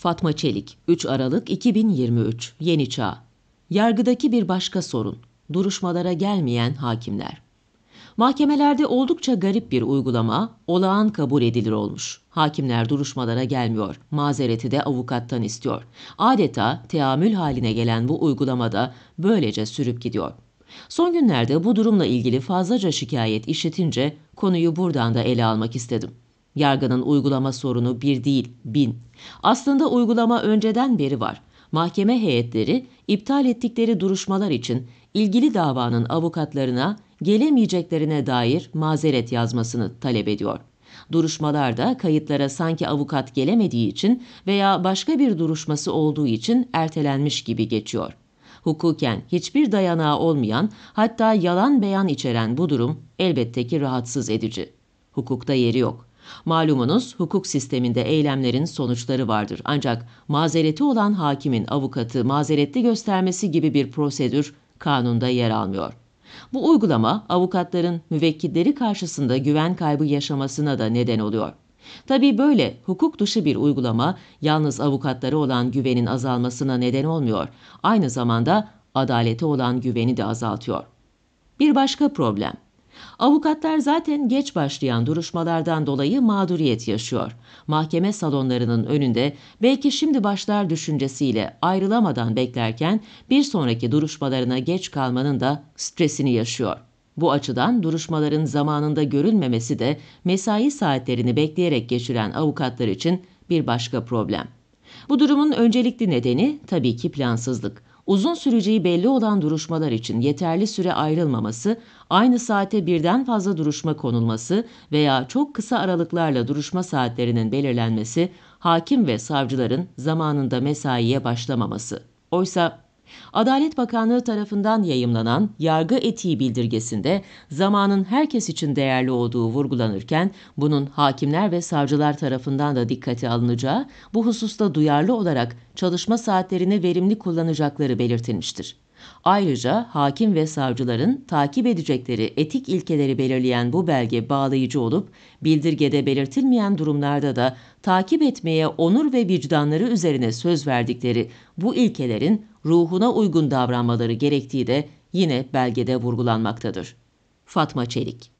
Fatma Çelik, 3 Aralık 2023, Yeni Çağ. Yargıdaki bir başka sorun, duruşmalara gelmeyen hakimler. Mahkemelerde oldukça garip bir uygulama, olağan kabul edilir olmuş. Hakimler duruşmalara gelmiyor, mazereti de avukattan istiyor. Adeta teamül haline gelen bu uygulamada böylece sürüp gidiyor. Son günlerde bu durumla ilgili fazlaca şikayet işitince konuyu buradan da ele almak istedim. Yargının uygulama sorunu bir değil, bin. Aslında uygulama önceden beri var. Mahkeme heyetleri iptal ettikleri duruşmalar için ilgili davanın avukatlarına gelemeyeceklerine dair mazeret yazmasını talep ediyor. Duruşmalarda kayıtlara sanki avukat gelemediği için veya başka bir duruşması olduğu için ertelenmiş gibi geçiyor. Hukuken hiçbir dayanağı olmayan hatta yalan beyan içeren bu durum elbette ki rahatsız edici. Hukukta yeri yok. Malumunuz hukuk sisteminde eylemlerin sonuçları vardır. Ancak mazereti olan hakimin avukatı mazeretli göstermesi gibi bir prosedür kanunda yer almıyor. Bu uygulama avukatların müvekkilleri karşısında güven kaybı yaşamasına da neden oluyor. Tabi böyle hukuk dışı bir uygulama yalnız avukatları olan güvenin azalmasına neden olmuyor. Aynı zamanda adalete olan güveni de azaltıyor. Bir başka problem Avukatlar zaten geç başlayan duruşmalardan dolayı mağduriyet yaşıyor. Mahkeme salonlarının önünde belki şimdi başlar düşüncesiyle ayrılamadan beklerken bir sonraki duruşmalarına geç kalmanın da stresini yaşıyor. Bu açıdan duruşmaların zamanında görülmemesi de mesai saatlerini bekleyerek geçiren avukatlar için bir başka problem. Bu durumun öncelikli nedeni tabii ki plansızlık uzun süreceği belli olan duruşmalar için yeterli süre ayrılmaması, aynı saate birden fazla duruşma konulması veya çok kısa aralıklarla duruşma saatlerinin belirlenmesi, hakim ve savcıların zamanında mesaiye başlamaması. Oysa Adalet Bakanlığı tarafından yayımlanan yargı etiği bildirgesinde zamanın herkes için değerli olduğu vurgulanırken bunun hakimler ve savcılar tarafından da dikkate alınacağı, bu hususta duyarlı olarak çalışma saatlerini verimli kullanacakları belirtilmiştir. Ayrıca hakim ve savcıların takip edecekleri etik ilkeleri belirleyen bu belge bağlayıcı olup bildirgede belirtilmeyen durumlarda da takip etmeye onur ve vicdanları üzerine söz verdikleri bu ilkelerin ruhuna uygun davranmaları gerektiği de yine belgede vurgulanmaktadır. Fatma Çelik